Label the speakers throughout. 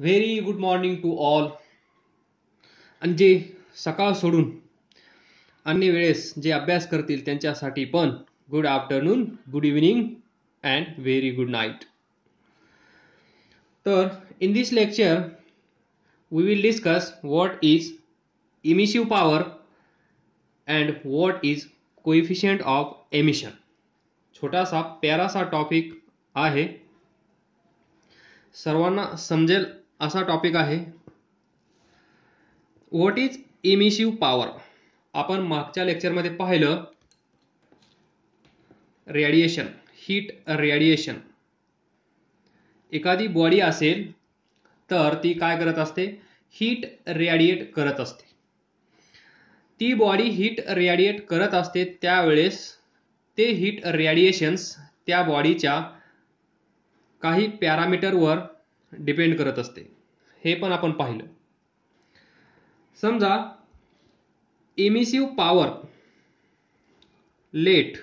Speaker 1: Very good morning to all आणि जे सकाळ सोडून अन्य वेळेस जे अभ्यास करतील त्यांच्यासाठी पण good afternoon good evening and very good night तर in this lecture we will discuss what is emissive power and what is coefficient of emission छोटासा प्यारासा टॉपिक आहे सर्वांना समजेल असा टॉपिक आहे व्हॉट इज इमिशिव पॉवर आपण मागच्या लेक्चरमध्ये पाहिलं रेडिएशन हीट रेडिएशन एखादी बॉडी असेल तर ती काय करत असते हीट रेडिएट करत असते ती बॉडी हीट रेडिएट करत असते त्यावेळेस ते हीट रेडिएशन्स त्या बॉडीच्या काही पॅरामीटरवर डिपेंड करत असते हे पण आपण पाहिलं समजा emissive power let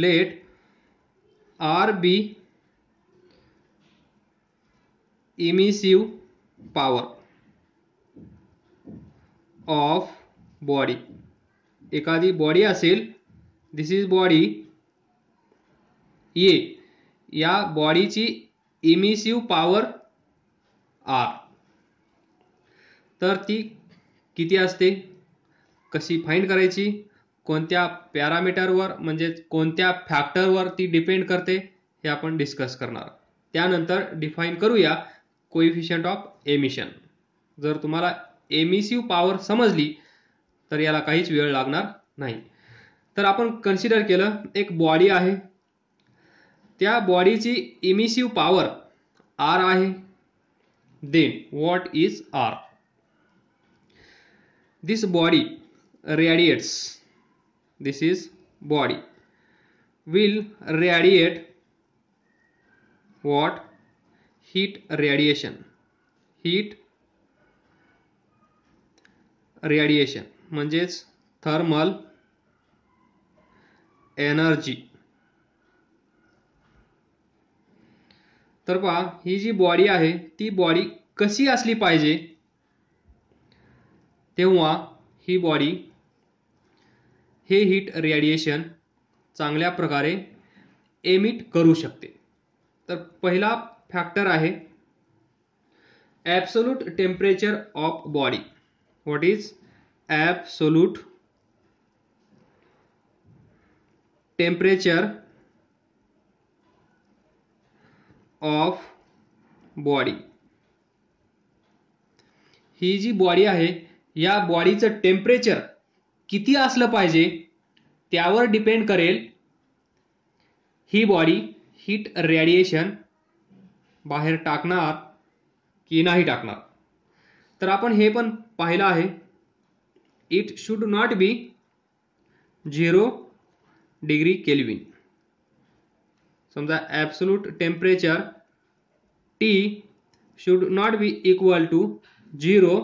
Speaker 1: let R be emissive power of body एखादी बॉडी असेल दिस इज बॉडी ये या बॉडीची इमिसिव्ह पॉवर आर तर ती किती असते कशी फाईंड करायची कोणत्या पॅरामीटरवर म्हणजे कोणत्या फॅक्टरवर ती डिपेंड करते हे आपण डिस्कस करणार त्यानंतर डिफाईन करूया कोइफिशियंट ऑफ एमिशन जर तुम्हाला एमिसिव पॉवर समजली तर याला काहीच वेळ लागणार नाही तर आपण कन्सिडर केलं एक बॉडी आहे त्या बॉडीची इमिसिव्ह पॉवर आर आहे then what is R this body radiates this is body will radiate what heat radiation heat radiation म्हणजेच थर्मल एनर्जी तर पहा ही जी बॉडी आहे ती बॉडी कशी असली पाहिजे तेव्हा ही बॉडी हे हीट रेडिएशन चांगल्या प्रकारे एमिट करू शकते तर पहिला फॅक्टर आहे absolute temperature of body what is absolute temperature of body ही जी बॉडी आहे या बॉडीचं टेम्परेचर किती असलं पाहिजे त्यावर डिपेंड करेल ही बॉडी हीट रेडिएशन बाहेर टाकणार की नाही टाकणार तर आपण हे पण पाहिलं आहे it should not be zero degree kelvin समजा absolute temperature T should not be equal to zero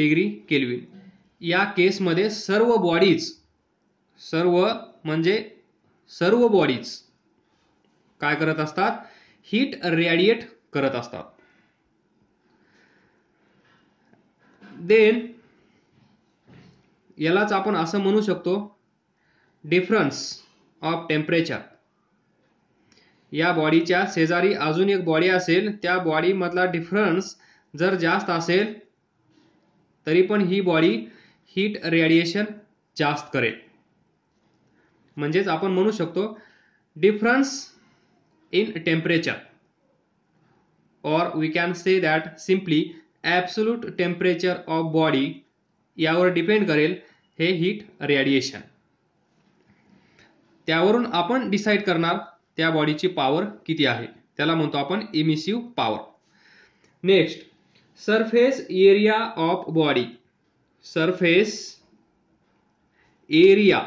Speaker 1: degree kelvin या केसमध्ये सर्व बॉडीज सर्व म्हणजे सर्व बॉडीज काय करत असतात हीट रेडिएट करत असतात देन यालाच आपण असं म्हणू शकतो डिफरन्स ऑफ टेम्परेचर या बॉडीच्या शेजारी अजून एक बॉडी असेल त्या बॉडीमधला डिफरन्स जर जास्त असेल तरी पण ही बॉडी हीट रेडिएशन जास्त करेल म्हणजेच आपण म्हणू शकतो डिफरन्स इन टेम्परेचर और we can say that simply absolute temperature of body यावर डिपेंड करेल हे हीट रेडिएशन त्यावरून आपण डिसाईड करणार त्या बॉडीची पॉवर किती आहे त्याला म्हणतो आपण emissive power next surface area of body surface area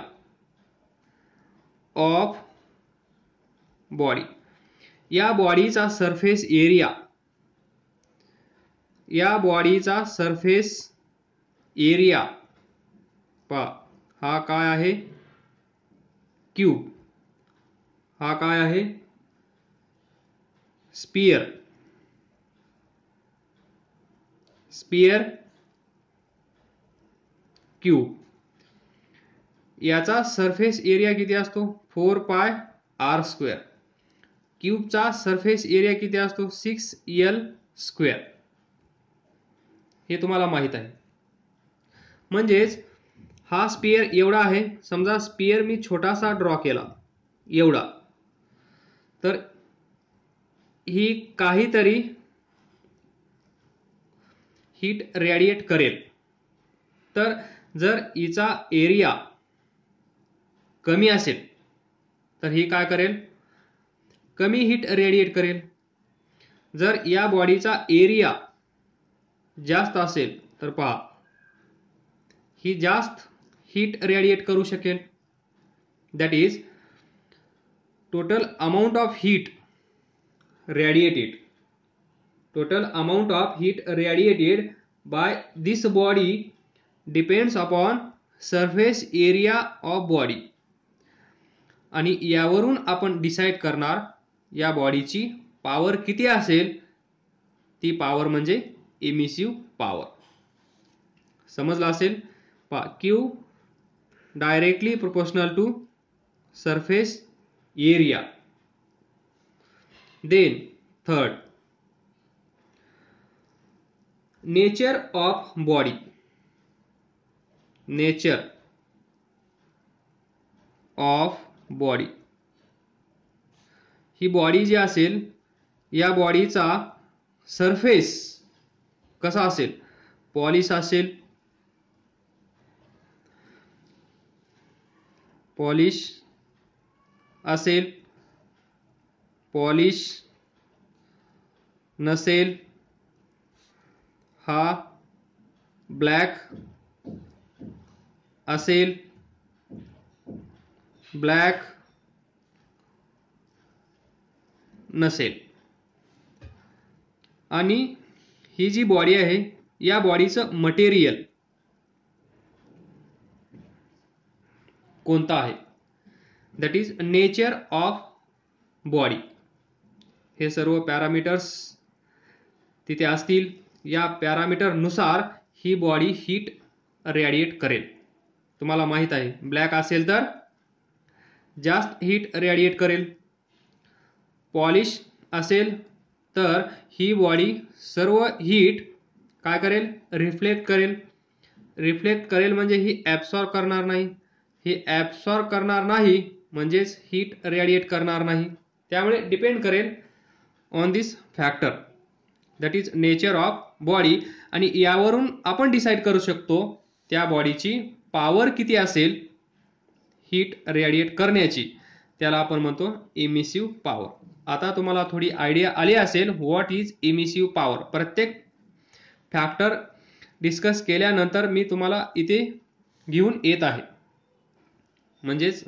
Speaker 1: of body या बॉडीचा सरफेस एरिया या बॉडीचा सरफेस एरिया पा हा काय आहे क्यूब हा काय आहे स्पियर स्पियर क्यूब याचा सरफेस एरिया किती असतो फोर पाय आर स्क्वेअर क्यूबचा सरफेस एरिया किती असतो सिक्स एल स्क्वेअर हे तुम्हाला माहीत आहे म्हणजेच हा स्पियर एवढा आहे समजा स्पियर मी छोटासा ड्रॉ केला एवढा तर ही काहीतरी हीट रेडिएट करेल तर जर हिचा एरिया कमी असेल तर ही काय करेल कमी हीट रेडिएट करेल जर या बॉडीचा एरिया जास्त असेल तर पहा ही जास्त हीट रेडिएट करू शकेल that is total amount of heat radiated total amount of heat radiated by this body depends upon surface area of body आणि यावरून आपण डिसाईड करणार या बॉडीची पॉवर किती असेल ती पॉवर म्हणजे इमिसिव्ह पॉवर समजला असेल पा Q directly proportional to surface area then, third, nature of body nature of body ही बॉडी जी असेल या बॉडीचा सरफेस कसा असेल पॉलिश असेल पॉलिश असेल पॉलिश नसेल हा ब्लॅक असेल ब्लॅक नसेल आणि ही जी बॉडी आहे या बॉडीचं मटेरियल कोणतं आहे that is nature of body हे सर्व पॅरामीटर्स तिथे असतील या पॅरामीटरनुसार ही बॉडी हीट रेडिएट करेल तुम्हाला माहीत आहे ब्लॅक असेल तर जास्त हीट रेडिएट करेल पॉलिश असेल तर ही बॉडी सर्व हीट काय करेल रिफ्लेक्ट करेल रिफ्लेक्ट करेल म्हणजे ही ॲब्सॉर्ब करणार नाही ही ॲब्सॉर्ब करणार नाही म्हणजेच हीट रेडिएट करणार नाही त्यामुळे डिपेंड करेल on this factor that is nature of body आणि यावरून आपण डिसाईड करू शकतो त्या बॉडीची पॉवर किती असेल हीट रेडिएट करण्याची त्याला आपण म्हणतो इमिसिव्ह पॉवर आता तुम्हाला थोडी आयडिया आली असेल व्हॉट इज इमिसिव्ह पॉवर प्रत्येक फॅक्टर डिस्कस केल्यानंतर मी तुम्हाला इथे घेऊन येत आहे म्हणजेच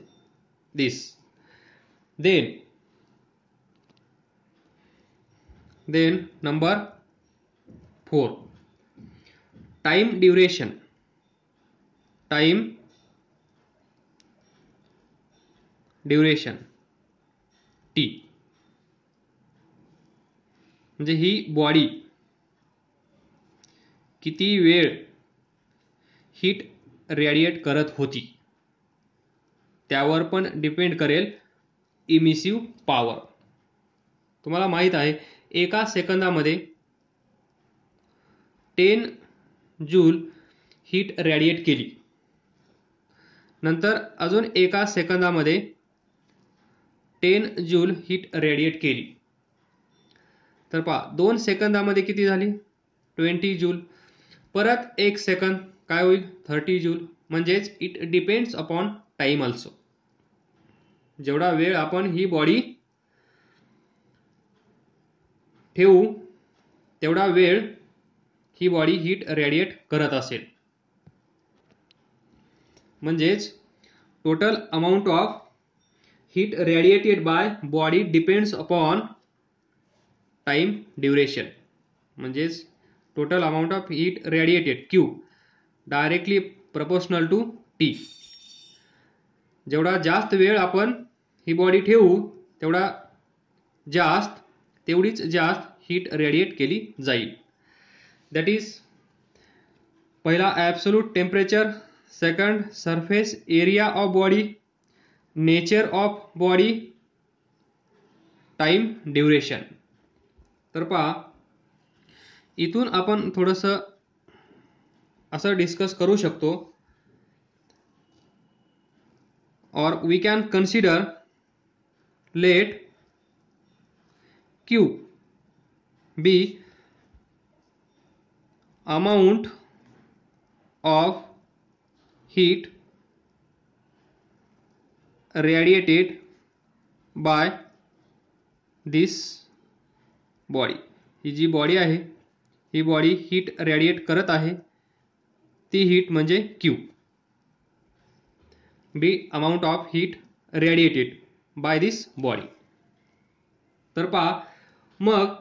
Speaker 1: this then then number 4 time duration time duration t म्हणजे ही बॉडी किती वेळ हीट रेडिएट करत होती त्यावर पण डिपेंड करेल इमिसिव पॉवर तुम्हाला माहीत आहे एका सेकंदामध्ये टेन जूल हीट रॅडिएट केली नंतर अजून एका सेकंदामध्ये टेन जूल हीट रेडिएट केली तर पहा दोन सेकंदामध्ये किती झाली ट्वेंटी जूल परत एक सेकंद काय होईल थर्टी जूल म्हणजेच it depends upon time also जेवढा वेळ आपण ही बॉडी ठेवू तेवढा वेळ ही बॉडी हीट रेडिएट करत असेल म्हणजेच total amount of heat radiated by body depends upon time duration म्हणजेच total amount of heat radiated Q directly proportional to T जेवढा जास्त वेळ आपण ही बॉडी ठेवू, तेवढा जास्त तेवढीच जास्त हीट रेडिएट केली जाईल दॅट इज पहिला absolute temperature second surface area of body nature of body time, duration तर पहा इथून आपण थोडंसं असं डिस्कस करू शकतो और we can consider let q be amount of heat radiated by this body ही जी बॉडी आहे ही बॉडी हीट रेडिएट करत आहे ती हीट म्हणजे Q be amount of heat radiated by this body तर पहा मग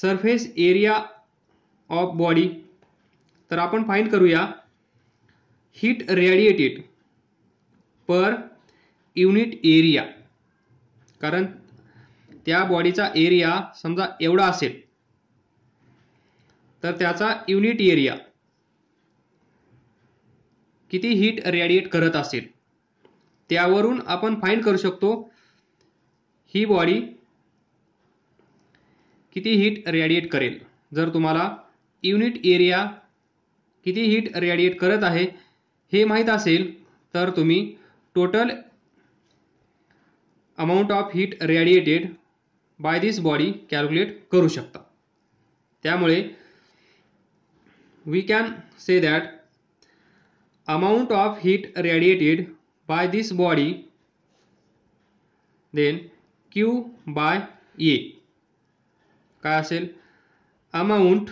Speaker 1: सरफेस एरिया ऑफ बॉडी तर आपण फाईंड करूया heat radiated per unit area कारण त्या बॉडीचा एरिया समजा एवढा असेल तर त्याचा युनिट एरिया किती हीट रेडिएट करत असेल त्यावरून आपण फाईंड करू शकतो ही बॉडी किती हीट रेडिएट करेल जर तुम्हाला युनिट एरिया किती हीट रेडिएट करत आहे हे माहीत असेल तर तुम्ही total amount of heat radiated by this body calculate करू शकता त्यामुळे we can say that amount of heat radiated by this body then Q by A cancel असेल amount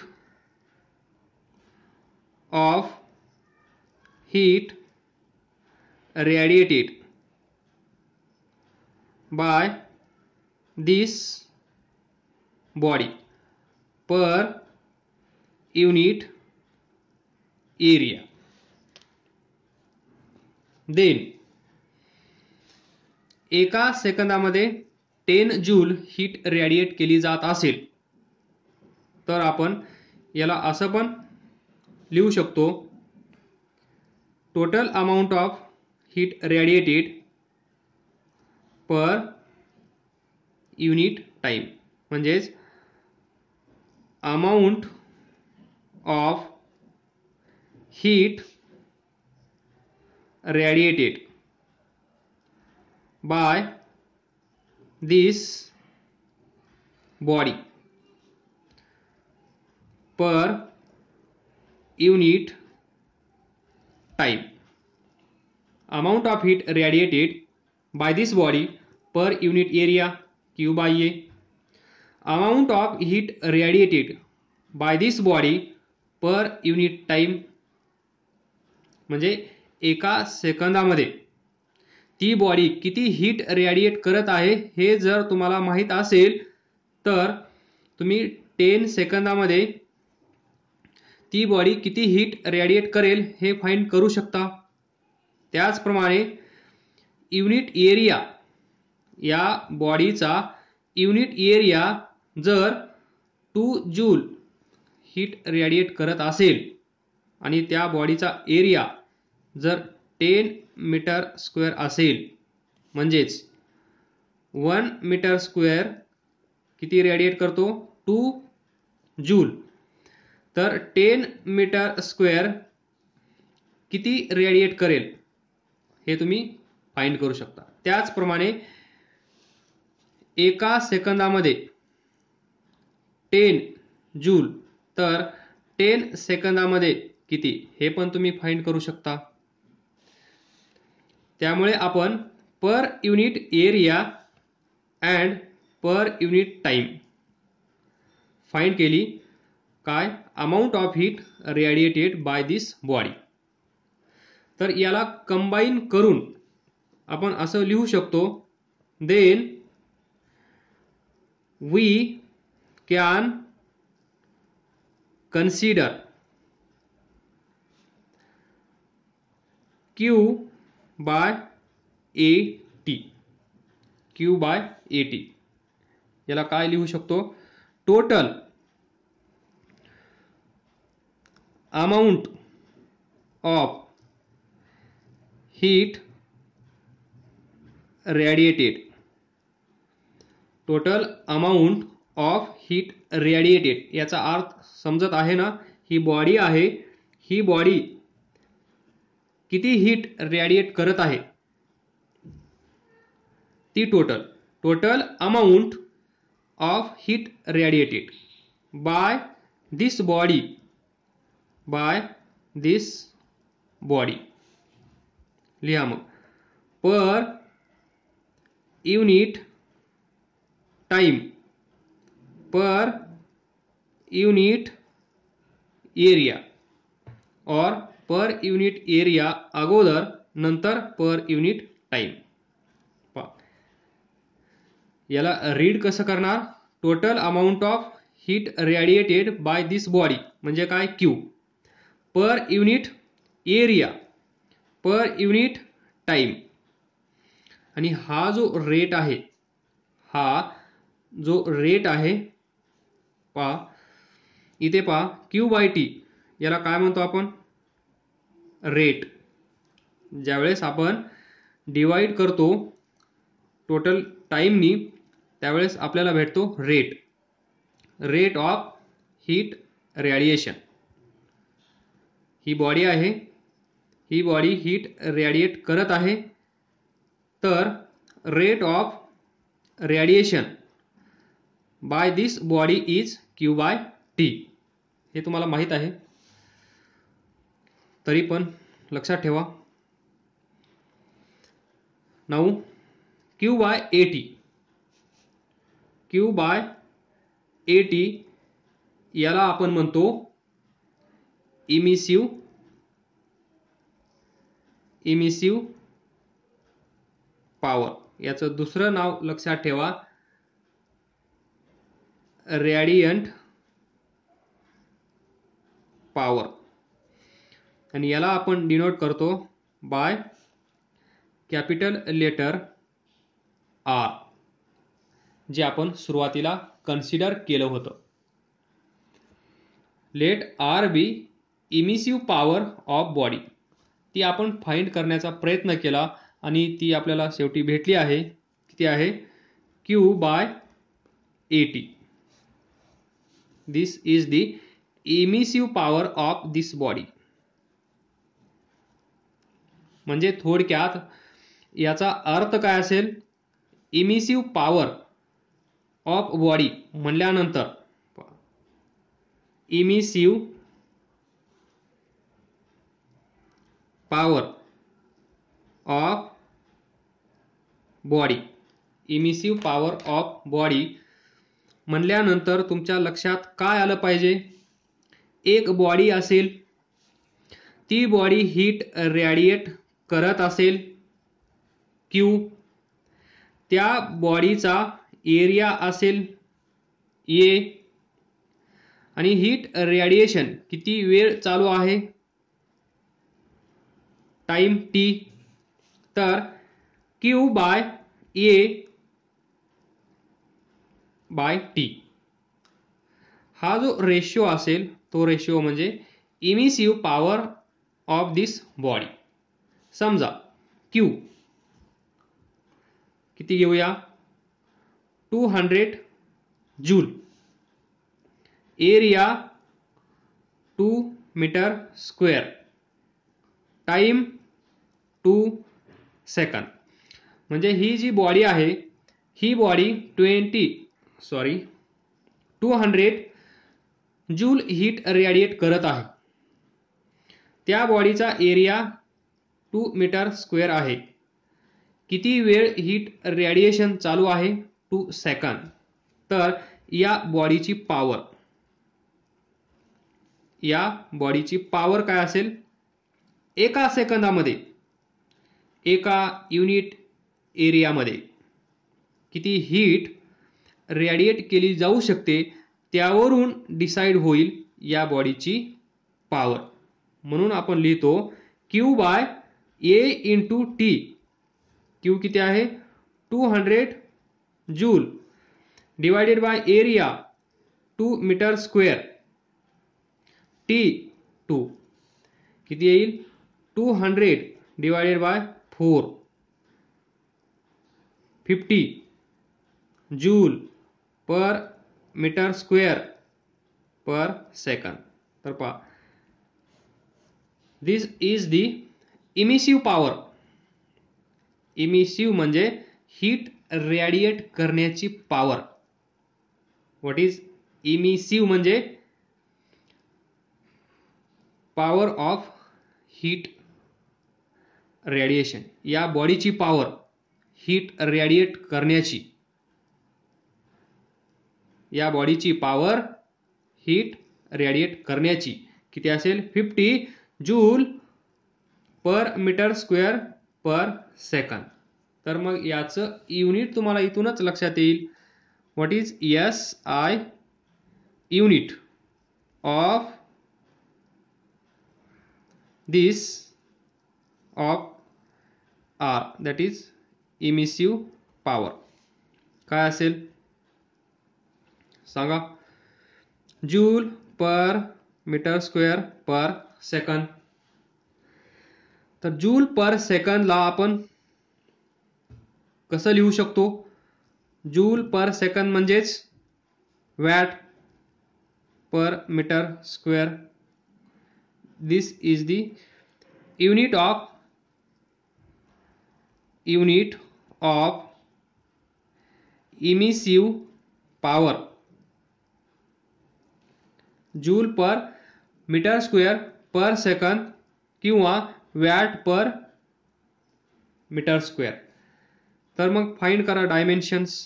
Speaker 1: of heat radiated by this body per unit area then एका सेकंदामध्ये ten joule heat radiate केली जात असेल तर आपण याला असं पण लिहू शकतो total amount of heat radiated per unit time म्हणजेच amount of heat radiated by this body per unit time amount of heat radiated by this body per unit area q by a amount of heat radiated by this body per unit time म्हणजे एका सेकंदामध्ये ती body किती heat radiate करत आहे हे जर तुम्हाला माहीत असेल तर तुम्ही टेन सेकंदामध्ये ती बॉडी किती हीट रेडिएट करेल हे फाईंड करू शकता त्याचप्रमाणे युनिट एरिया या बॉडीचा युनिट एरिया जर टू जूल हीट रेडिएट करत असेल आणि त्या बॉडीचा एरिया जर टेन मीटर स्क्वेअर असेल म्हणजेच वन मीटर स्क्वेअर किती रेडिएट करतो टू जूल तर टेन मीटर स्क्वेअर किती रेडिएट करेल हे तुम्ही फाईंड करू शकता त्याचप्रमाणे एका सेकंदामध्ये टेन जूल तर टेन सेकंदामध्ये किती हे पण तुम्ही फाईंड करू शकता त्यामुळे आपण per unit area and per unit time find केली काय amount of heat radiated by this body तर याला कंबाईन करून आपण असं लिहू शकतो then we can consider Q by A T Q by A T याला काय लिहू शकतो total amount of heat radiated total amount of heat radiated याचा अर्थ समजत आहे ना ही बॉडी आहे ही बॉडी किती हीट रेडिएट करत आहे ती total total amount of heat radiated by this body by this body लिहा मग per unit time per unit area और पर युनिट एरिया अगोदर नंतर पर युनिट टाइम. पा याला रीड कसं करणार total amount of heat radiated by this body म्हणजे काय Q per unit area per unit time, आणि हा जो रेट आहे हा जो रेट आहे पा इथे पा क्यू बाय टी याला काय म्हणतो आपण रेट ज्यावेळेस आपण डिवाइड करतो टोटल टाईमनी त्यावेळेस आपल्याला भेटतो rate rate of heat radiation ही बॉडी आहे ही बॉडी हीट रॅडिएट करत आहे तर rate of radiation by this body is Q by T हे तुम्हाला माहीत आहे तरी पण लक्षात ठेवा नऊ Q by T Q by T याला आपण म्हणतो इमिसिव इमिसिव पॉवर याचं दुसरं नाव लक्षात ठेवा रॅडियंट पॉवर आणि याला आपण डिनोट करतो by capital letter R J आपण सुरुवातीला कन्सिडर केलं होतं let R be emissive power of body ती आपण फाइंड करण्याचा प्रयत्न केला आणि ती आपल्याला शेवटी भेटली आहे किती आहे Q by A T this is the emissive power of this body म्हणजे थोडक्यात याचा अर्थ काय असेल इमिसिव्ह पॉवर ऑफ बॉडी म्हणल्यानंतर emissive power of body emissive power of body म्हणल्यानंतर तुमच्या लक्षात काय आलं पाहिजे एक बॉडी असेल ती बॉडी हीट रॅडिएट करत असेल क्यू त्या बॉडीचा एरिया असेल ए आणि हीट रेडिएशन किती वेळ चालू आहे टाइम टी तर Q by A by T हा जो रेशिओ असेल तो रेशिओ म्हणजे emissive power of this body समजा क्यू किती घेऊया two hundred joule area two metre square time, two second म्हणजे ही जी बॉडी आहे ही body twenty sorry two hundred joule heat radiate करत आहे त्या बॉडीचा एरिया टू मीटर स्क्वेअर आहे किती वेळ हीट रेडिएशन चालू आहे टू सेकंद तर या बॉडीची पॉवर या बॉडीची पॉवर काय असेल एका सेकंदामध्ये एका युनिट एरियामध्ये किती हीट रेडिएट केली जाऊ शकते त्यावरून डिसाईड होईल या बॉडीची पॉवर म्हणून आपण लिहितो Q by A into T Q कि है two hundred joule divided by area two metre square T two कि येईल two hundred divided by four fifty joule per metre square per second तर पा this is the emissive power emissive म्हणजे heat radiate करण्याची power what is emissive म्हणजे power of heat radiation या बॉडीची power heat radiate करण्याची या बॉडीची पॉवर हीट रेडिएट करण्याची किती असेल fifty joule per metre square per second तर मग याचं युनिट तुम्हाला इथूनच लक्षात येईल what is S I unit of this of R that is emissive power काय असेल सांगा joule per metre square per second तर जूल पर ला आपण कसं लिहू शकतो जूल पर सेकंद म्हणजेच watt per metre square this is the unit of unit of emissive power joule per metre square per second किंवा वैट पर मीटर स्क्वेर तो मग फाइंड करा dimensions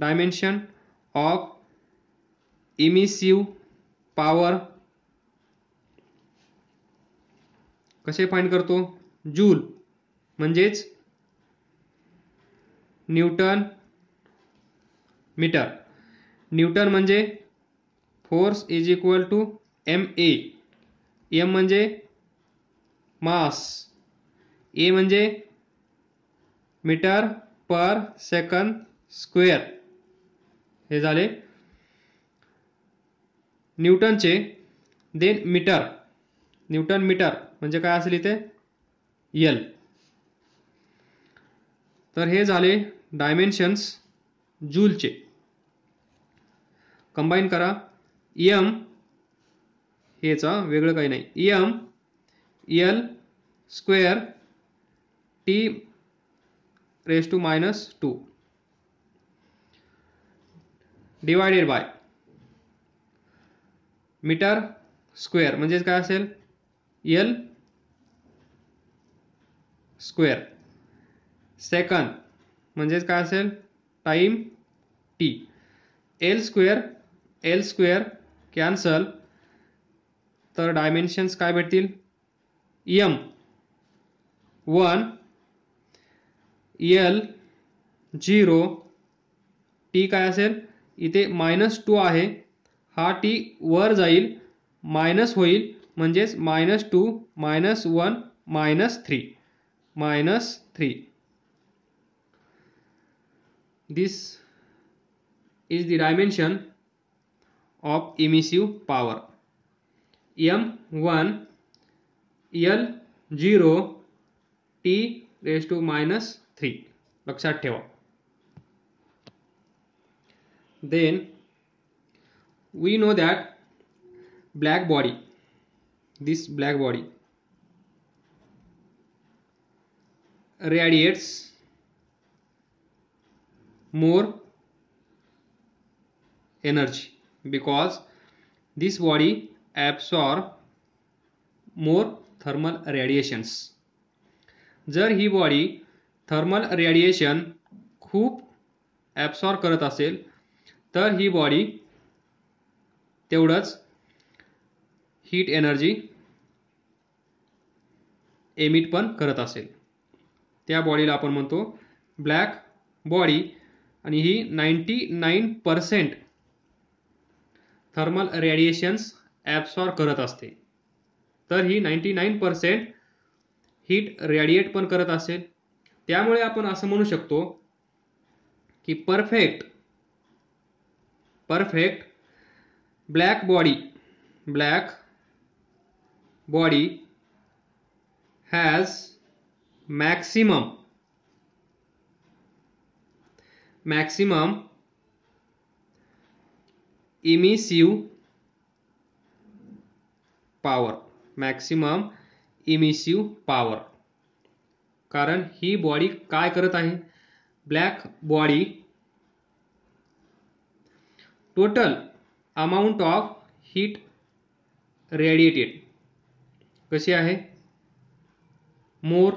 Speaker 1: dimension of emissive power कसे find करतो joule मजेच newton metre newton मजे force is equal to M M मजे mass A e म्हणजे मीटर पर सेकंद स्क्वेअर हे झाले न्यूटनचे देन मीटर न्यूटन मीटर म्हणजे काय असेल इथे यल तर हे झाले डायमेन्शन्स जूलचे कंबाईन करा यम हेचा वेगळं काही नाही M L square T raise to minus two divided by metre square म्हणजेच काय असेल एल स्क्वेअर सेकंद म्हणजेच काय असेल time T L square L square cancel तर डायमेन्शन्स काय भेटतील M one L zero T काय असेल इथे मायनस टू आहे हा टी वर जाईल मायनस होईल म्हणजेच minus two minus one minus three minus three this is the dimension of emissive power M one L zero T raised to minus three. Three लक्षात ठेवा then we know that black body this black radiates more energy because this body absorbs more thermal radiations जर ही बॉडी thermal radiation खूप absorb करत असेल तर ही बॉडी तेवढंच हीट एनर्जी एमिट पण करत असेल त्या बॉडीला आपण म्हणतो ब्लॅक बॉडी आणि ही ninety nine percent thermal radiations absorb करत असते तर ही ninety nine percent heat radiate पण करत असेल त्यामुळे आपण असं म्हणू शकतो की perfect perfect black body black body has maximum maximum emissive power maximum emissive power कारण ही बॉडी काय करत आहे black body total amount of heat radiated कशी आहे मोर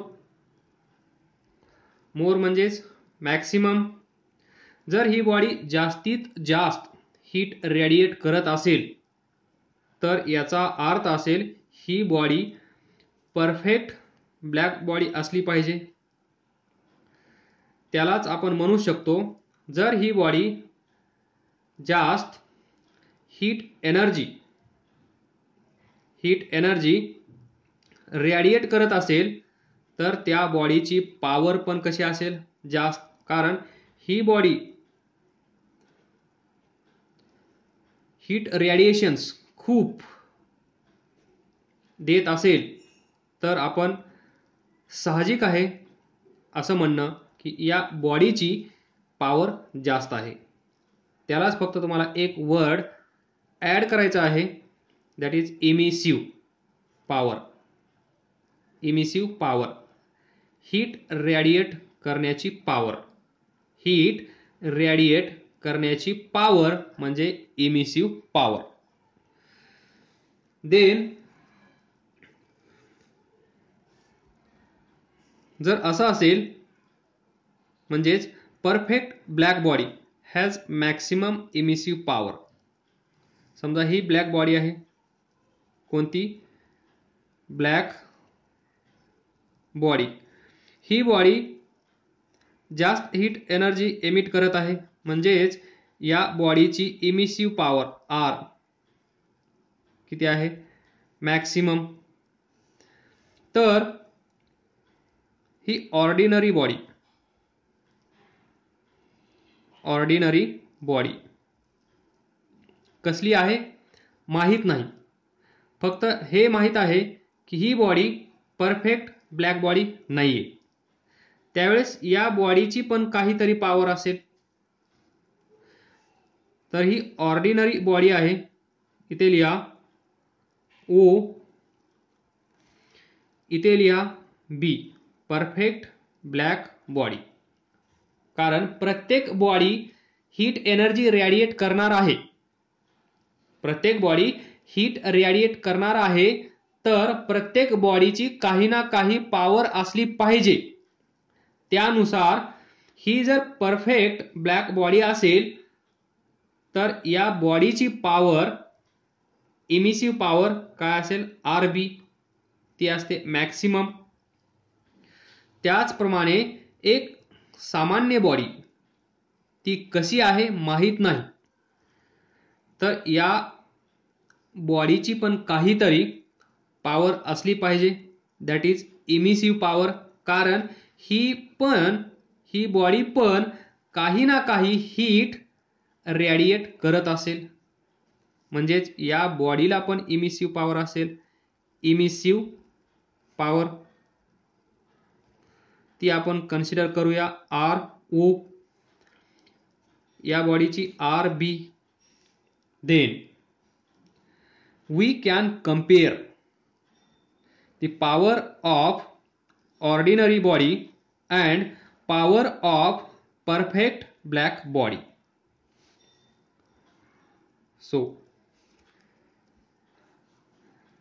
Speaker 1: मोर म्हणजेच मॅक्सिमम जर ही बॉडी जास्तीत जास्त हीट रेडिएट करत असेल तर याचा अर्थ असेल ही बॉडी परफेक्ट ब्लॅक बॉडी असली पाहिजे त्यालाच आपण म्हणू शकतो जर ही बॉडी जास्त heat energy heat energy radiate करत असेल तर त्या बॉडीची पॉवर पण कशी असेल जास्त कारण ही बॉडी हीट रेडिएशन्स खूप देत असेल तर आपण साहजिक आहे असं म्हणणं की या बॉडीची पॉवर जास्त आहे त्यालाच फक्त तुम्हाला एक वर्ड ॲड करायचं आहे that is emissive power emissive power heat radiate करण्याची पॉवर हीट रॅडिएट करण्याची पॉवर म्हणजे इमिसिव्ह पॉवर देन जर असं असेल म्हणजेच perfect black body has maximum emissive power समजा ही ब्लॅक बॉडी आहे कोणती ब्लॅक बॉडी ही बॉडी जास्त हीट एनर्जी एमिट करत आहे म्हणजेच या बॉडीची इमिसिव्ह पॉवर आर किती आहे मॅक्सिमम तर ही ऑर्डिनरी बॉडी ऑर्डिनरी बॉडी कसली आहे माहीत नाही फक्त हे माहीत आहे की ही बॉडी परफेक्ट ब्लॅक बॉडी नाही आहे त्यावेळेस या बॉडीची पण काहीतरी पॉवर असेल तर ही ऑर्डिनरी बॉडी आहे इथे लिहा ओ इथे लिहा बी परफेक्ट ब्लॅक बॉडी कारण प्रत्येक बॉडी हीट एनर्जी रॅडिएट करणार आहे प्रत्येक बॉडी हीट रॅडिएट करणार आहे तर प्रत्येक बॉडीची काही ना काही पॉवर असली पाहिजे त्यानुसार ही जर परफेक्ट ब्लॅक बॉडी असेल तर या बॉडीची पॉवर इमिसिव्ह पॉवर काय असेल आर बी ती असते मॅक्सिमम त्याचप्रमाणे एक सामान्य बॉडी ती कशी आहे माहीत नाही तर या बॉडीची पण काहीतरी पॉवर असली पाहिजे दॅट इज इमिसिव पॉवर कारण ही पण ही बॉडी पण काही ना काही हीट रॅडिएट करत असेल म्हणजेच या बॉडीला पण इमिसिव पॉवर असेल इमिसिव्ह पॉवर ती आपण कन्सिडर करूया आर ओ या बॉडीची R B then we can compare the power of ordinary body and power of perfect black body so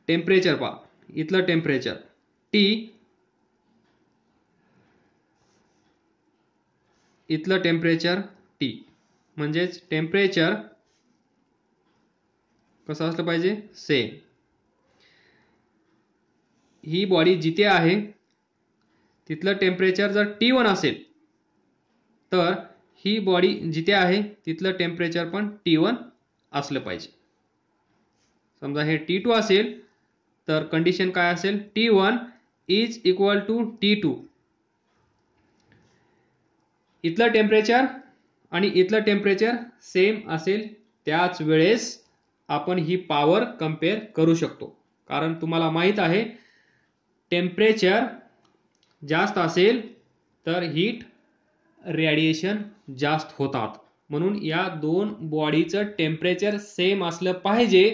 Speaker 1: temperature पहा इथलं टेम्परेचर टी इथलं टेम्परेचर टी म्हणजेच टेम्परेचर कसं असलं पाहिजे सेम ही बॉडी जिथे आहे तिथलं टेम्परेचर जर टी वन असेल तर ही बॉडी जिथे आहे तिथलं टेम्परेचर पण टी वन असलं पाहिजे समजा हे टी टू असेल तर कंडिशन काय असेल T one is equal to T two इथलं टेम्परेचर आणि इथलं टेम्परेचर सेम असेल त्याच वेळेस आपण ही पॉवर कम्पेअर करू शकतो कारण तुम्हाला माहित आहे टेम्परेचर जास्त असेल तर हीट रेडिएशन जास्त होतात म्हणून या दोन बॉडीचं टेम्परेचर सेम असलं पाहिजे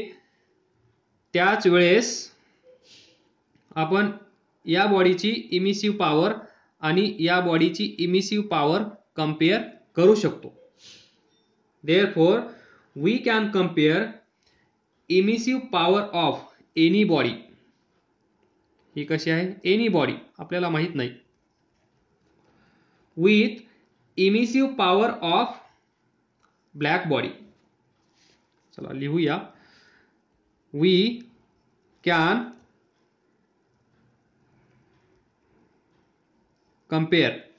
Speaker 1: त्याच वेळेस आपण या बॉडीची इमिसिव्ह पॉवर आणि या बॉडीची इमिसिव्ह पॉवर कम्पेअर करू शकतो therefore we can compare emissive power of any body ही कशी आहे एनी बॉडी आपल्याला माहीत नाही with emissive power of black body चला लिहूया वी कॅन कम्पेअर